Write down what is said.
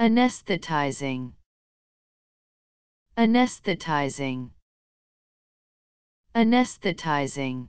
Anesthetizing. Anesthetizing. Anesthetizing.